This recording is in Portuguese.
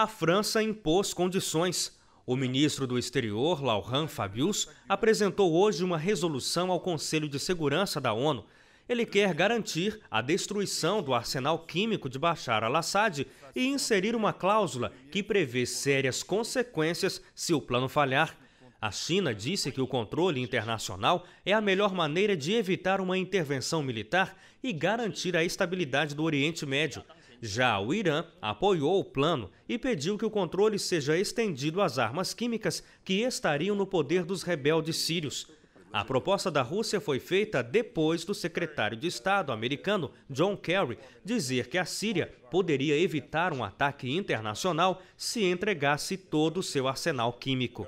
a França impôs condições. O ministro do Exterior, Laurent Fabius, apresentou hoje uma resolução ao Conselho de Segurança da ONU. Ele quer garantir a destruição do arsenal químico de Bashar al-Assad e inserir uma cláusula que prevê sérias consequências se o plano falhar. A China disse que o controle internacional é a melhor maneira de evitar uma intervenção militar e garantir a estabilidade do Oriente Médio. Já o Irã apoiou o plano e pediu que o controle seja estendido às armas químicas que estariam no poder dos rebeldes sírios. A proposta da Rússia foi feita depois do secretário de Estado americano John Kerry dizer que a Síria poderia evitar um ataque internacional se entregasse todo o seu arsenal químico.